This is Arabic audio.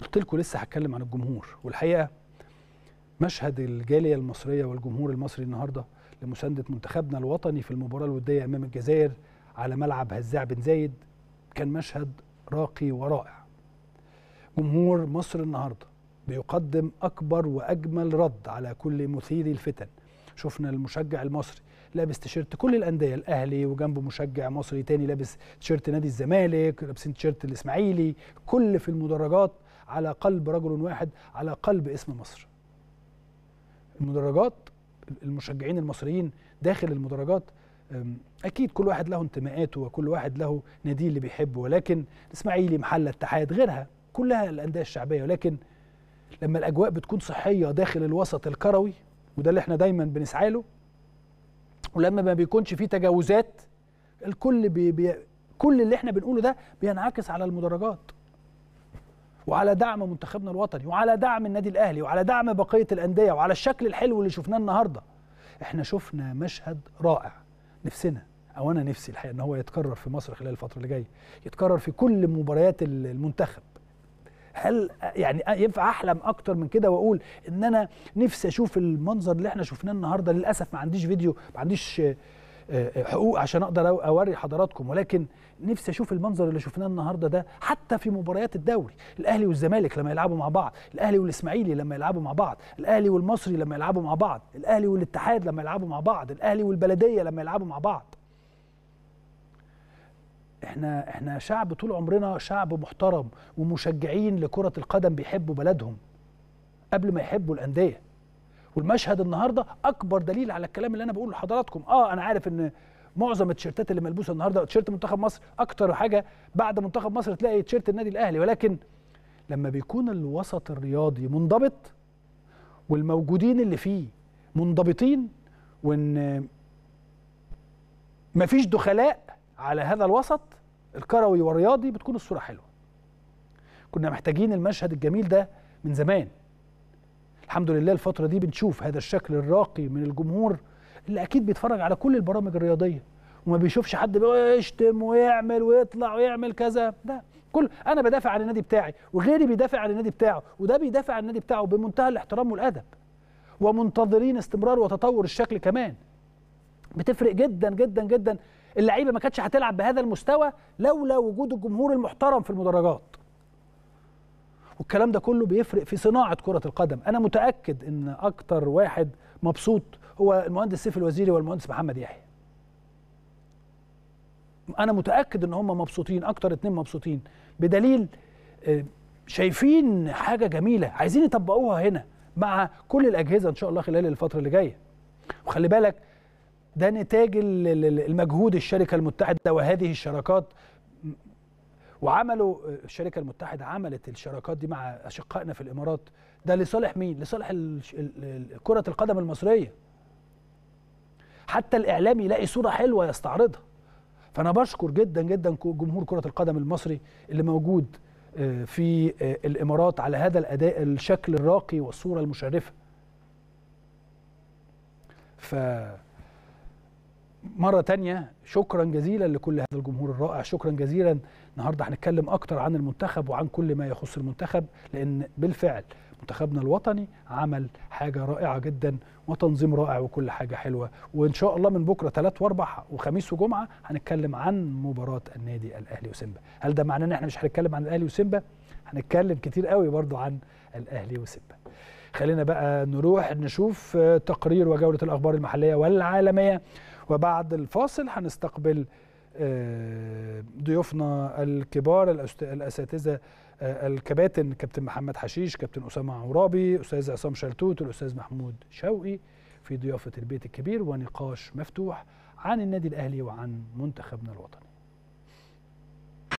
قلت لكم لسه هتكلم عن الجمهور والحقيقه مشهد الجاليه المصريه والجمهور المصري النهارده لمسانده منتخبنا الوطني في المباراه الوديه امام الجزائر على ملعب هزاع بن زايد كان مشهد راقي ورائع جمهور مصر النهارده بيقدم اكبر واجمل رد على كل مثيري الفتن شفنا المشجع المصري لابس تيشيرت كل الانديه الاهلي وجنبه مشجع مصري تاني لابس تيشيرت نادي الزمالك لابسين تيشيرت الاسماعيلي كل في المدرجات على قلب رجل واحد على قلب اسم مصر المدرجات المشجعين المصريين داخل المدرجات اكيد كل واحد له انتماءاته وكل واحد له ناديه اللي بيحبه ولكن اسماعيلي محل اتحاد غيرها كلها الانديه الشعبيه ولكن لما الاجواء بتكون صحيه داخل الوسط الكروي وده اللي احنا دايما بنسعى له ولما ما بيكونش فيه تجاوزات الكل بي بي كل اللي احنا بنقوله ده بينعكس على المدرجات وعلى دعم منتخبنا الوطني وعلى دعم النادي الاهلي وعلى دعم بقيه الانديه وعلى الشكل الحلو اللي شفناه النهارده احنا شفنا مشهد رائع نفسنا او انا نفسي الحقيقه ان هو يتكرر في مصر خلال الفتره اللي جايه يتكرر في كل مباريات المنتخب هل يعني ينفع احلم اكتر من كده واقول ان انا نفسي اشوف المنظر اللي احنا شفناه النهارده للاسف ما عنديش فيديو ما عنديش حقوق عشان اقدر اوري حضراتكم ولكن نفسي اشوف المنظر اللي شفناه النهارده ده حتى في مباريات الدوري الاهلي والزمالك لما يلعبوا مع بعض الاهلي والاسماعيلي لما يلعبوا مع بعض الاهلي والمصري لما يلعبوا مع بعض الاهلي والاتحاد لما يلعبوا مع بعض الاهلي والبلديه لما يلعبوا مع بعض احنا احنا شعب طول عمرنا شعب محترم ومشجعين لكره القدم بيحبوا بلدهم قبل ما يحبوا الانديه والمشهد النهارده اكبر دليل على الكلام اللي انا بقوله لحضراتكم اه انا عارف ان معظم التيشيرتات اللي ملبوسه النهارده تيشيرت منتخب مصر اكتر حاجه بعد منتخب مصر تلاقي تيشيرت النادي الاهلي ولكن لما بيكون الوسط الرياضي منضبط والموجودين اللي فيه منضبطين وان مفيش دخلاء على هذا الوسط الكروي والرياضي بتكون الصوره حلوه كنا محتاجين المشهد الجميل ده من زمان الحمد لله الفتره دي بنشوف هذا الشكل الراقي من الجمهور اللي اكيد بيتفرج على كل البرامج الرياضيه وما بيشوفش حد بيشتم إيه، ويعمل ويطلع ويعمل كذا ده كل انا بدافع عن النادي بتاعي وغيري بيدافع عن النادي بتاعه وده بيدافع عن النادي بتاعه بمنتهى الاحترام والادب ومنتظرين استمرار وتطور الشكل كمان بتفرق جدا جدا جدا اللعيبه ما كانتش هتلعب بهذا المستوى لولا وجود الجمهور المحترم في المدرجات والكلام ده كله بيفرق في صناعه كره القدم انا متاكد ان اكتر واحد مبسوط هو المهندس سيف الوزيري والمهندس محمد يحيى انا متاكد ان هم مبسوطين اكتر اتنين مبسوطين بدليل آه، شايفين حاجه جميله عايزين يطبقوها هنا مع كل الاجهزه ان شاء الله خلال الفتره اللي جايه وخلي بالك ده نتاج المجهود الشركه المتحده وهذه الشراكات وعملوا الشركه المتحده عملت الشراكات دي مع اشقائنا في الامارات ده لصالح مين لصالح كره القدم المصريه حتى الاعلام يلاقي صوره حلوه يستعرضها فانا بشكر جدا جدا جمهور كره القدم المصري اللي موجود آه، في آه، الامارات على هذا الاداء الشكل الراقي والصوره المشرفه ف مرة تانية شكرا جزيلا لكل هذا الجمهور الرائع شكرا جزيلا النهاردة هنتكلم أكتر عن المنتخب وعن كل ما يخص المنتخب لأن بالفعل منتخبنا الوطني عمل حاجة رائعة جدا وتنظيم رائع وكل حاجة حلوة وإن شاء الله من بكرة ثلاث وأربع وخميس وجمعة هنتكلم عن مباراة النادي الأهلي وسيمبا هل ده معناه إن إحنا مش هنتكلم عن الأهلي وسيمبا هنتكلم كتير قوي برضو عن الأهلي وسيمبا خلينا بقى نروح نشوف تقرير وجولة الأخبار المحلية والعالمية وبعد الفاصل هنستقبل آه، ضيوفنا الكبار الاساتذه آه، الكباتن كابتن محمد حشيش كابتن اسامه عرابي استاذ عصام شلتوت الاستاذ محمود شوقي في ضيافه البيت الكبير ونقاش مفتوح عن النادي الاهلي وعن منتخبنا الوطني